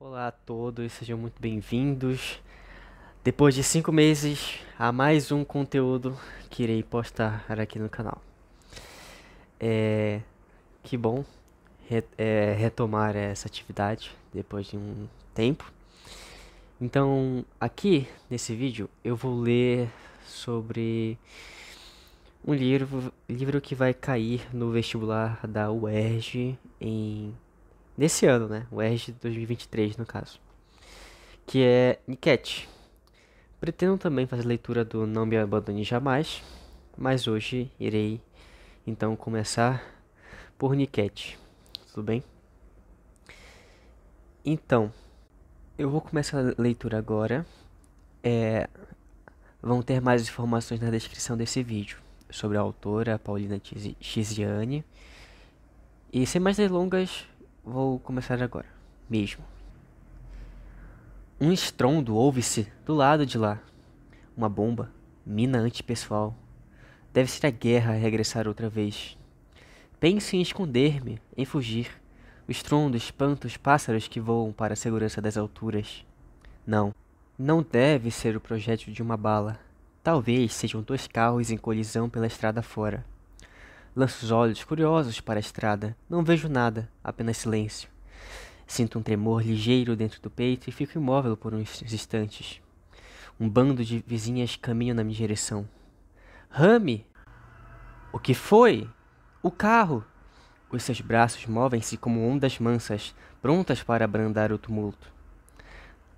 Olá a todos, sejam muito bem-vindos. Depois de cinco meses, há mais um conteúdo que irei postar aqui no canal. É, que bom re, é, retomar essa atividade depois de um tempo. Então, aqui nesse vídeo eu vou ler sobre um livro, livro que vai cair no vestibular da UERJ em Nesse ano, né? O RG 2023, no caso. Que é Niket. Pretendo também fazer leitura do Não Me Abandone Jamais, mas hoje irei então começar por Niket. Tudo bem? Então, eu vou começar a leitura agora. É, vão ter mais informações na descrição desse vídeo sobre a autora Paulina Tiziane. E sem mais delongas, Vou começar agora, mesmo. Um estrondo ouve-se do lado de lá. Uma bomba, mina antipessoal. Deve ser a guerra a regressar outra vez. Penso em esconder-me, em fugir. O estrondo espanta os pássaros que voam para a segurança das alturas. Não, não deve ser o projétil de uma bala. Talvez sejam dois carros em colisão pela estrada fora. Lanço os olhos curiosos para a estrada. Não vejo nada, apenas silêncio. Sinto um tremor ligeiro dentro do peito e fico imóvel por uns instantes. Um bando de vizinhas caminha na minha direção. Rami! O que foi? O carro! Os seus braços movem-se como ondas mansas, prontas para abrandar o tumulto.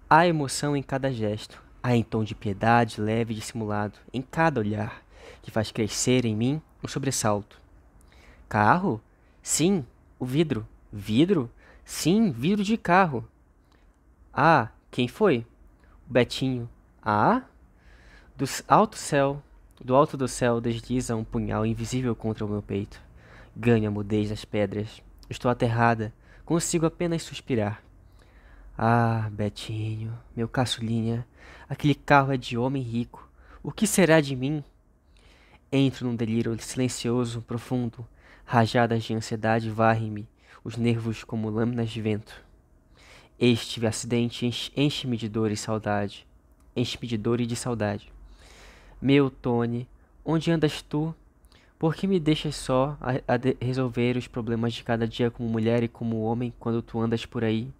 Há emoção em cada gesto, há em tom de piedade leve e dissimulado, em cada olhar, que faz crescer em mim um sobressalto. Carro? Sim, o vidro. Vidro? Sim, vidro de carro. Ah, quem foi? O Betinho. Ah? Do alto céu, do alto do céu desliza um punhal invisível contra o meu peito. Ganho a mudez das pedras. Estou aterrada. Consigo apenas suspirar. Ah, Betinho, meu caçulinha, aquele carro é de homem rico. O que será de mim? Entro num delírio silencioso, profundo. Rajadas de ansiedade varrem-me os nervos como lâminas de vento. Este acidente enche-me de dor e saudade. Enche-me de dor e de saudade. Meu Tony, onde andas tu? Por que me deixas só a, a de resolver os problemas de cada dia como mulher e como homem quando tu andas por aí?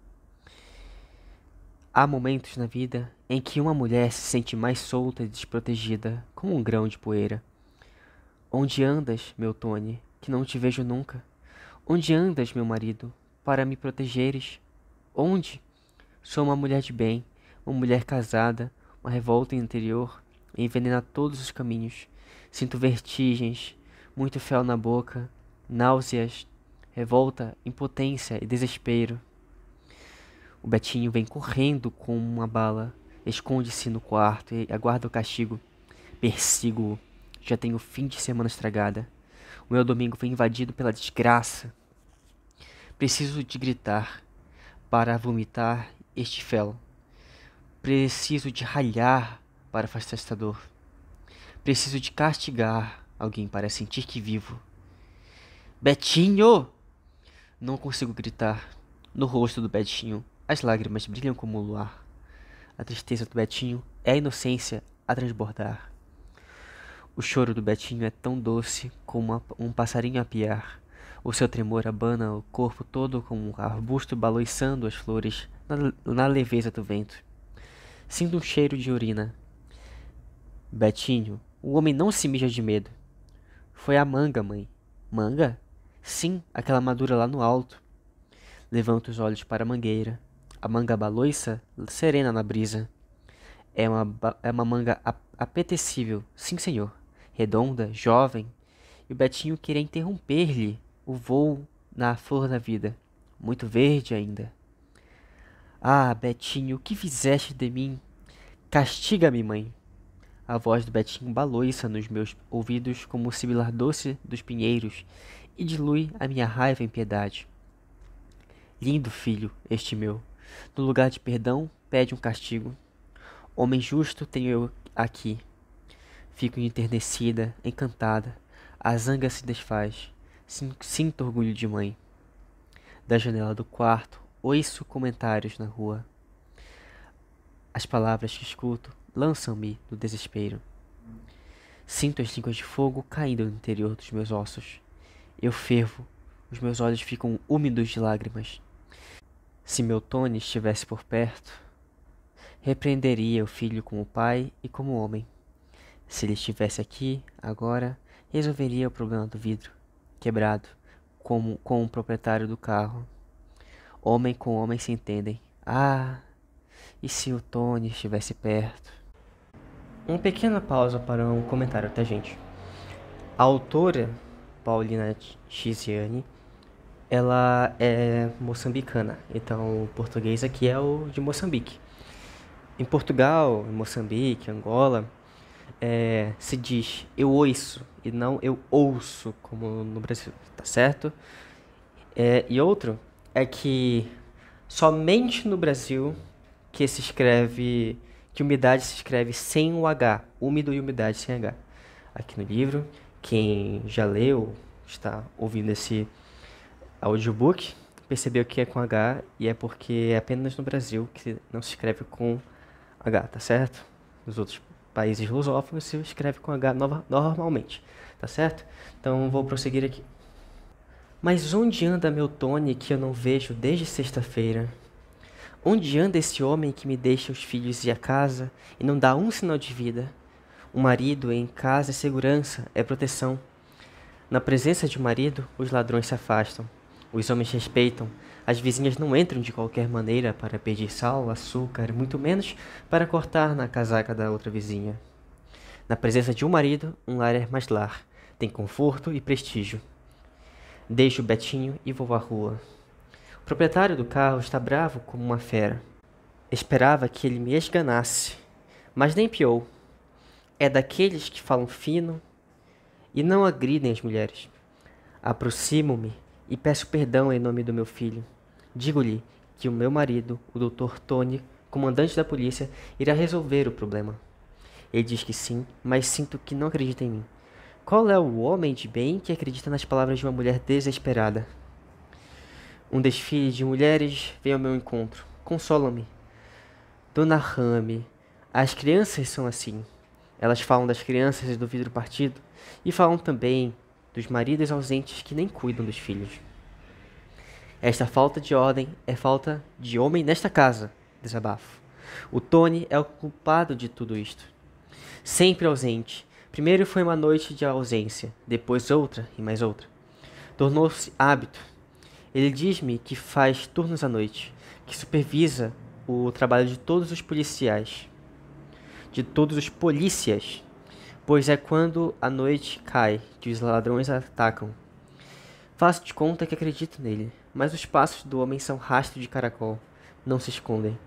Há momentos na vida em que uma mulher se sente mais solta e desprotegida, como um grão de poeira. Onde andas, meu Tony? que não te vejo nunca. Onde andas, meu marido, para me protegeres? Onde? Sou uma mulher de bem, uma mulher casada, uma revolta interior envenena todos os caminhos. Sinto vertigens, muito fel na boca, náuseas, revolta, impotência e desespero. O Betinho vem correndo com uma bala, esconde-se no quarto e aguarda o castigo. Persigo-o. Já tenho o fim de semana estragada. O meu domingo foi invadido pela desgraça. Preciso de gritar para vomitar este fel. Preciso de ralhar para afastar esta dor. Preciso de castigar alguém para sentir que vivo. Betinho! Não consigo gritar. No rosto do Betinho, as lágrimas brilham como o luar. A tristeza do Betinho é a inocência a transbordar. O choro do Betinho é tão doce como um passarinho a piar. O seu tremor abana o corpo todo como um arbusto baloiçando as flores na, leveza do vento. Sinto um cheiro de urina. Betinho, o homem não se mija de medo. Foi a manga, mãe. Manga? Sim, aquela madura lá no alto. Levanta os olhos para a mangueira. A manga baloiça, serena na brisa. É uma, é uma manga apetecível, sim, senhor redonda, jovem, e o Betinho queria interromper-lhe o vôo na flor da vida, muito verde ainda. Ah, Betinho, que fizeste de mim? Castiga-me, mãe. A voz do Betinho balou nos meus ouvidos como o sibilar doce dos pinheiros e dilui a minha raiva em piedade. Lindo filho, este meu, no lugar de perdão, pede um castigo. Homem justo tenho eu aqui, Fico enternecida, encantada. A zanga se desfaz. Sinto orgulho de mãe. Da janela do quarto, ouço comentários na rua. As palavras que escuto lançam-me no desespero. Sinto as línguas de fogo caindo no interior dos meus ossos. Eu fervo, os meus olhos ficam úmidos de lágrimas. Se meu Tony estivesse por perto, repreenderia o filho como pai e como homem. Se ele estivesse aqui, agora, resolveria o problema do vidro, quebrado, como com o proprietário do carro. Homem com homem se entendem. Ah! E se o Tony estivesse perto? Uma pequena pausa para um comentário da tá, gente. A autora, Paulina Chiziane, ela é moçambicana, então o português aqui é o de Moçambique. Em Portugal, em Moçambique, Angola, é, se diz eu ouço e não eu ouço, como no Brasil, tá certo? É, e outro é que somente no Brasil que se escreve, que umidade se escreve sem o H, úmido e umidade sem H. Aqui no livro, quem já leu, está ouvindo esse audiobook, percebeu que é com H e é porque é apenas no Brasil que não se escreve com H, tá certo? Nos outros países lusófonos se escreve com H nova, normalmente, tá certo? Então vou prosseguir aqui. Mas onde anda meu Tony que eu não vejo desde sexta-feira? Onde anda esse homem que me deixa os filhos e a casa e não dá um sinal de vida? O marido em casa é segurança, é proteção. Na presença de um marido, os ladrões se afastam. Os homens respeitam. As vizinhas não entram de qualquer maneira para pedir sal, açúcar, muito menos para cortar na casaca da outra vizinha. Na presença de um marido, um lar é mais lar. Tem conforto e prestígio. Deixo o Betinho e vou à rua. O proprietário do carro está bravo como uma fera. Esperava que ele me esganasse, mas nem piou. É daqueles que falam fino e não agridem as mulheres. Aproximo-me e peço perdão em nome do meu filho. Digo-lhe que o meu marido, o Dr. Tony, comandante da polícia, irá resolver o problema. Ele diz que sim, mas sinto que não acredita em mim. Qual é o homem de bem que acredita nas palavras de uma mulher desesperada? Um desfile de mulheres vem ao meu encontro. Consola-me. Dona Rami, as crianças são assim. Elas falam das crianças e do vidro partido e falam também dos maridos ausentes que nem cuidam dos filhos. Esta falta de ordem é falta de homem nesta casa. Desabafo. O Tony é o culpado de tudo isto. Sempre ausente. Primeiro foi uma noite de ausência, depois outra e mais outra. Tornou-se hábito. Ele diz-me que faz turnos à noite, que supervisa o trabalho de todos os policiais. De todos os policiais. Pois é quando a noite cai que os ladrões atacam. Faço de conta que acredito nele, mas os passos do homem são rastro de caracol, não se escondem.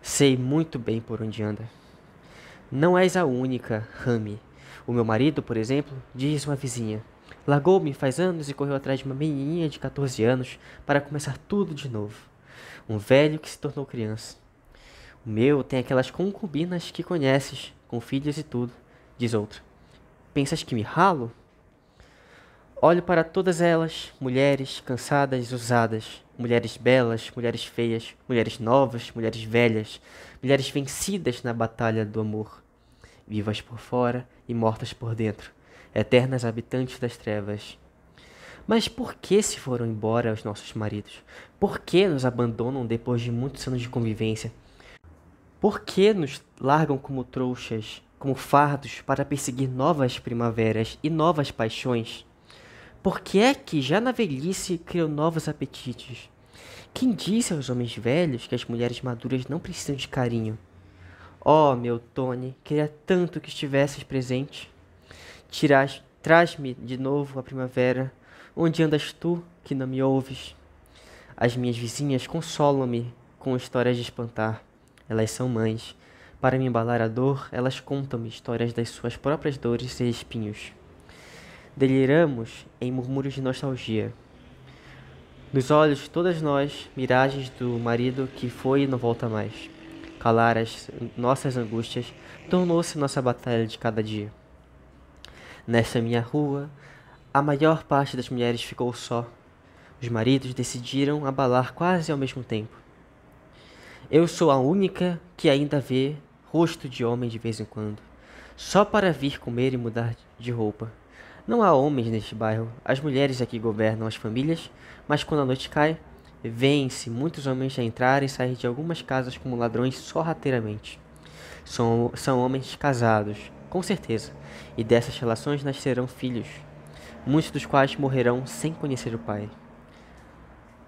Sei muito bem por onde anda. Não és a única, Rami. O meu marido, por exemplo, diz uma vizinha. Largou-me faz anos e correu atrás de uma menininha de 14 anos para começar tudo de novo. Um velho que se tornou criança. O meu tem aquelas concubinas que conheces, com filhos e tudo diz outra. Pensas que me ralo? Olho para todas elas, mulheres cansadas, usadas, mulheres belas, mulheres feias, mulheres novas, mulheres velhas, mulheres vencidas na batalha do amor, vivas por fora e mortas por dentro, eternas habitantes das trevas. Mas por que se foram embora os nossos maridos? Por que nos abandonam depois de muitos anos de convivência? Por que nos largam como trouxas como fardos para perseguir novas primaveras e novas paixões? Por que é que já na velhice criou novos apetites? Quem disse aos homens velhos que as mulheres maduras não precisam de carinho? Oh, meu Tony, queria tanto que estivesses presente. Tiras, traz-me de novo a primavera. Onde andas tu, que não me ouves? As minhas vizinhas consolam-me com histórias de espantar. Elas são mães para me embalar a dor, elas contam-me histórias das suas próprias dores e espinhos. Deliramos em murmúrios de nostalgia. Nos olhos de todas nós, miragens do marido que foi e não volta mais. Calar as nossas angústias tornou-se nossa batalha de cada dia. Nesta minha rua, a maior parte das mulheres ficou só. Os maridos decidiram abalar quase ao mesmo tempo. Eu sou a única que ainda vê rosto de homem de vez em quando, só para vir comer e mudar de roupa. Não há homens neste bairro, as mulheres aqui governam as famílias, mas quando a noite cai, vêem-se muitos homens a entrar e sair de algumas casas como ladrões sorrateiramente. São, são homens casados, com certeza, e dessas relações nascerão filhos, muitos dos quais morrerão sem conhecer o pai.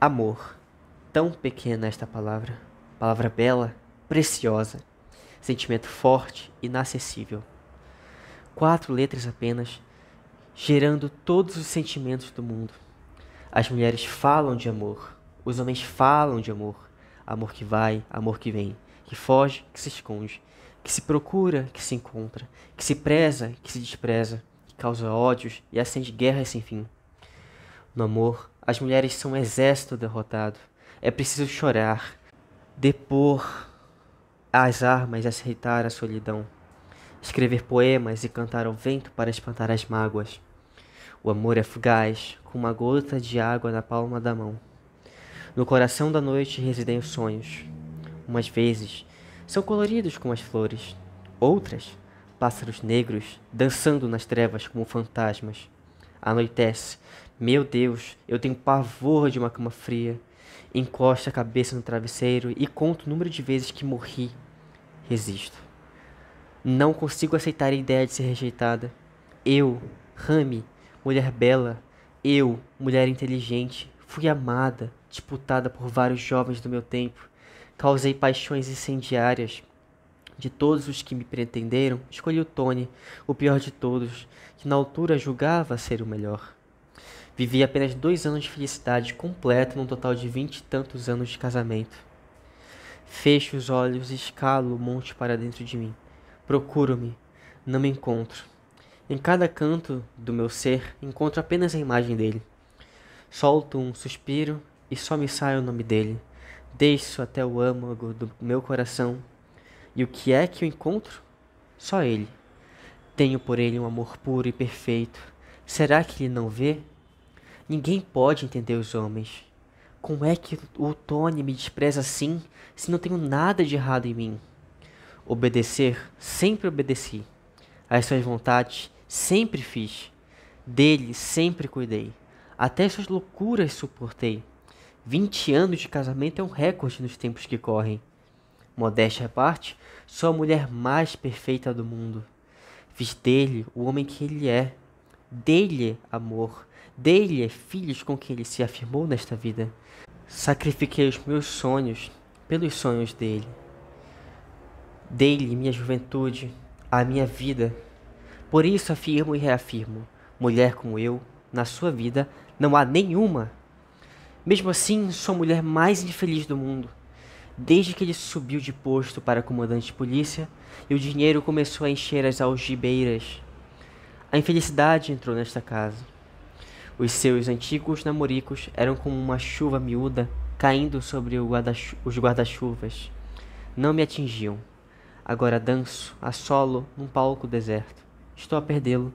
Amor. Tão pequena esta palavra, palavra bela, preciosa, sentimento forte, inacessível. Quatro letras apenas, gerando todos os sentimentos do mundo. As mulheres falam de amor, os homens falam de amor, amor que vai, amor que vem, que foge, que se esconde, que se procura, que se encontra, que se preza, que se despreza, que causa ódios e acende guerras sem fim. No amor, as mulheres são um exército derrotado. É preciso chorar, depor, as armas a aceitar a solidão, escrever poemas e cantar ao vento para espantar as mágoas. O amor é fugaz, como uma gota de água na palma da mão. No coração da noite residem os sonhos. Umas vezes são coloridos como as flores, outras, pássaros negros dançando nas trevas como fantasmas. Anoitece, meu Deus, eu tenho pavor de uma cama fria encosto a cabeça no travesseiro e conto o número de vezes que morri. Resisto. Não consigo aceitar a ideia de ser rejeitada. Eu, Rami, mulher bela, eu, mulher inteligente, fui amada, disputada por vários jovens do meu tempo. Causei paixões incendiárias. De todos os que me pretenderam, escolhi o Tony, o pior de todos, que na altura julgava ser o melhor. Vivi apenas dois anos de felicidade completa num total de vinte e tantos anos de casamento. Fecho os olhos e escalo o monte para dentro de mim. Procuro-me, não me encontro. Em cada canto do meu ser encontro apenas a imagem dele. Solto um suspiro e só me sai o nome dele. Deixo até o âmago do meu coração. E o que é que eu encontro? Só ele. Tenho por ele um amor puro e perfeito. Será que ele não vê? Ninguém pode entender os homens. Como é que o Tony me despreza assim se não tenho nada de errado em mim? Obedecer, sempre obedeci. As suas vontades, sempre fiz. Dele, sempre cuidei. Até suas loucuras suportei. 20 anos de casamento é um recorde nos tempos que correm. Modéstia à parte, sou a mulher mais perfeita do mundo. Fiz dele o homem que ele é. Dele amor. Dei-lhe é filhos com quem ele se afirmou nesta vida. Sacrifiquei os meus sonhos pelos sonhos dele. Dei-lhe minha juventude, a minha vida. Por isso afirmo e reafirmo: mulher como eu, na sua vida, não há nenhuma. Mesmo assim, sou a mulher mais infeliz do mundo. Desde que ele subiu de posto para comandante de polícia, e o dinheiro começou a encher as algibeiras. A infelicidade entrou nesta casa. Os seus antigos namoricos eram como uma chuva miúda caindo sobre guarda os guarda-chuvas. Não me atingiam. Agora danço, a solo, num palco deserto. Estou a perdê-lo.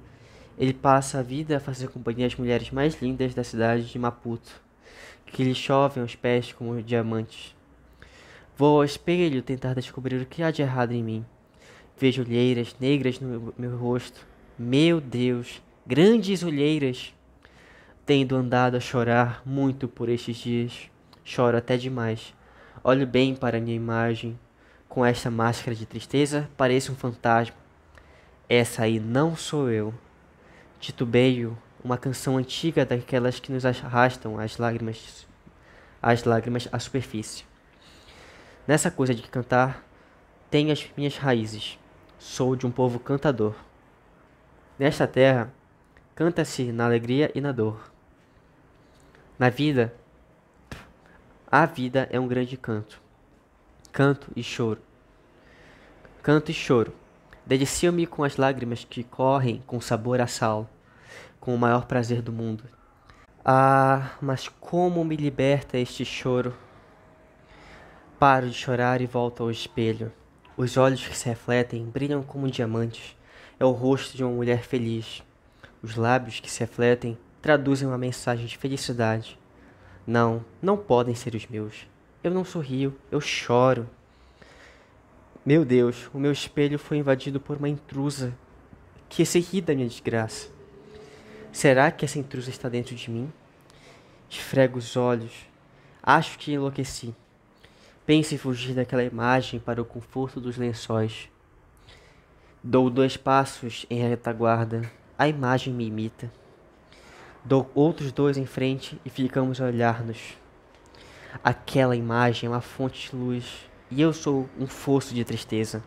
Ele passa a vida a fazer companhia às mulheres mais lindas da cidade de Maputo, que lhe chovem aos pés como diamantes. Vou ao espelho tentar descobrir o que há de errado em mim. Vejo olheiras negras no meu, meu rosto. Meu Deus, grandes olheiras! Tendo andado a chorar muito por estes dias, choro até demais. Olho bem para minha imagem. Com esta máscara de tristeza, pareço um fantasma. Essa aí não sou eu. Titubeio, uma canção antiga daquelas que nos arrastam as lágrimas, as lágrimas à superfície. Nessa coisa de cantar, tenho as minhas raízes. Sou de um povo cantador. Nesta terra, canta-se na alegria e na dor na vida, a vida é um grande canto. Canto e choro. Canto e choro. Delicio-me com as lágrimas que correm com sabor a sal, com o maior prazer do mundo. Ah, mas como me liberta este choro! Paro de chorar e volto ao espelho. Os olhos que se refletem brilham como diamantes. É o rosto de uma mulher feliz. Os lábios que se refletem traduzem uma mensagem de felicidade. Não, não podem ser os meus. Eu não sorrio, eu choro. Meu Deus, o meu espelho foi invadido por uma intrusa que se ri da minha desgraça. Será que essa intrusa está dentro de mim? Esfrego os olhos. Acho que enlouqueci. Pense em fugir daquela imagem para o conforto dos lençóis. Dou dois passos em retaguarda. A imagem me imita dou outros dois em frente e ficamos a olhar-nos. Aquela imagem é uma fonte de luz e eu sou um fosso de tristeza.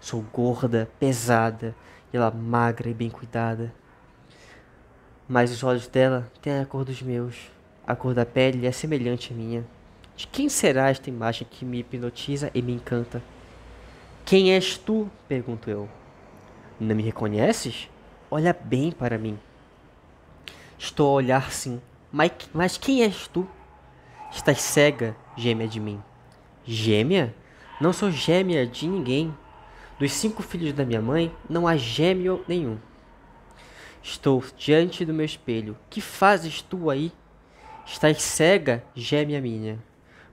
Sou gorda, pesada, e ela magra e bem cuidada. Mas os olhos dela têm a cor dos meus. A cor da pele é semelhante à minha. De quem será esta imagem que me hipnotiza e me encanta? Quem és tu? pergunto eu. Não me reconheces? Olha bem para mim. Estou a olhar sim. Mas, mas quem és tu? Estás cega, gêmea de mim. Gêmea? Não sou gêmea de ninguém. Dos cinco filhos da minha mãe, não há gêmeo nenhum. Estou diante do meu espelho. Que fazes tu aí? Estás cega, gêmea minha.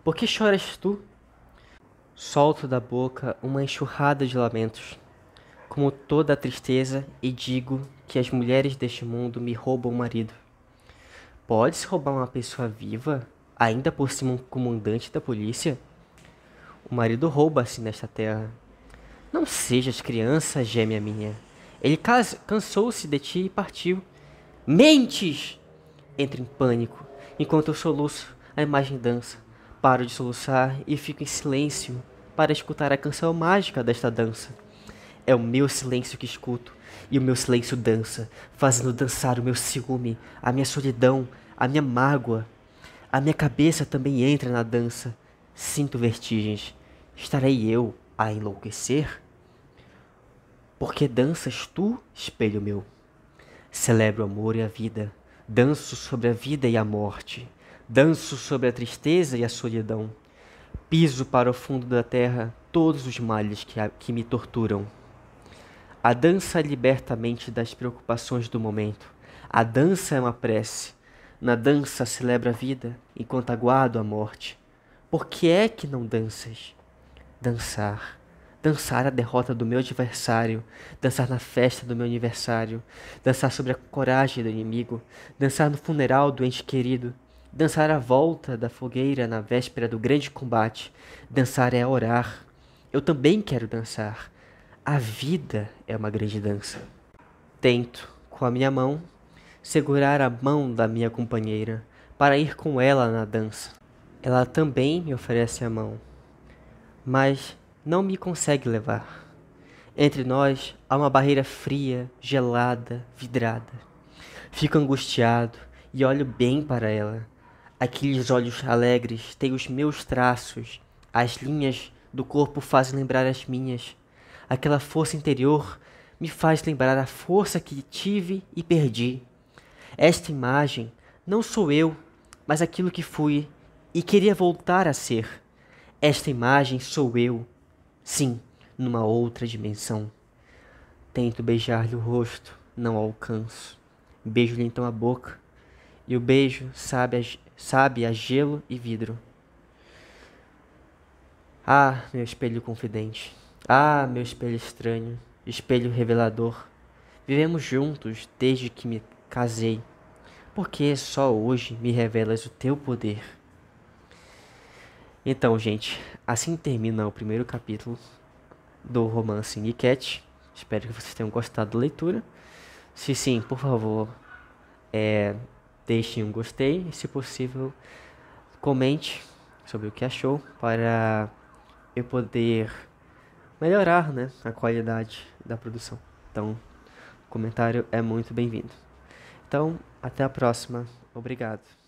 Por que choras tu? Solto da boca uma enxurrada de lamentos, como toda a tristeza, e digo que as mulheres deste mundo me roubam o marido. Pode-se roubar uma pessoa viva, ainda por cima um comandante da polícia? O marido rouba-se nesta terra. Não sejas criança, gêmea minha. Ele cansou-se de ti e partiu. Mentes! Entro em pânico. Enquanto eu soluço, a imagem dança. Paro de soluçar e fico em silêncio para escutar a canção mágica desta dança. É o meu silêncio que escuto. E o meu silêncio dança, fazendo dançar o meu ciúme, a minha solidão, a minha mágoa. A minha cabeça também entra na dança. Sinto vertigens. Estarei eu a enlouquecer? Porque danças tu, espelho meu. Celebro o amor e a vida. Danço sobre a vida e a morte. Danço sobre a tristeza e a solidão. Piso para o fundo da terra todos os males que, que me torturam. A dança liberta a mente das preocupações do momento. A dança é uma prece. Na dança celebra a vida, enquanto aguardo a morte. Por que é que não danças? Dançar. Dançar a derrota do meu adversário, dançar na festa do meu aniversário, dançar sobre a coragem do inimigo, dançar no funeral do ente querido, dançar à volta da fogueira na véspera do grande combate, dançar é orar. Eu também quero dançar. A vida é uma grande dança. Tento, com a minha mão, segurar a mão da minha companheira para ir com ela na dança. Ela também me oferece a mão, mas não me consegue levar. Entre nós há uma barreira fria, gelada, vidrada. Fico angustiado e olho bem para ela. Aqueles olhos alegres têm os meus traços, as linhas do corpo fazem lembrar as minhas aquela força interior me faz lembrar a força que tive e perdi. Esta imagem não sou eu, mas aquilo que fui e queria voltar a ser. Esta imagem sou eu, sim, numa outra dimensão. Tento beijar-lhe o rosto, não alcanço. Beijo-lhe então a boca, e o beijo sabe a, sabe a gelo e vidro. Ah, meu espelho confidente, ah, meu espelho estranho, espelho revelador. Vivemos juntos desde que me casei. Porque só hoje me revelas o teu poder. Então, gente, assim termina o primeiro capítulo do romance Niket. Espero que vocês tenham gostado da leitura. Se sim, por favor, é, deixem um gostei e, se possível, comente sobre o que achou para eu poder melhorar né, a qualidade da produção. Então, o comentário é muito bem-vindo. Então, até a próxima. Obrigado.